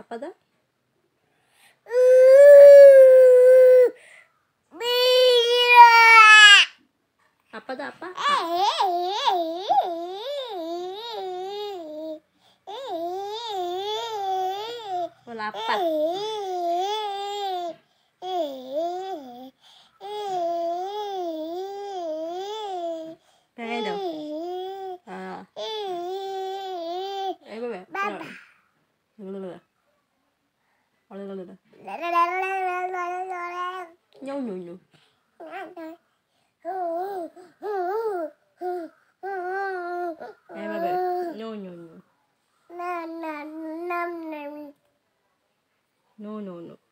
അപ്പം അത് അപ്പം അത് അപ്പം nhau nhủ nhủ nè bà bè nhô nhô nhô nè nè nè nè nhô nhô nhô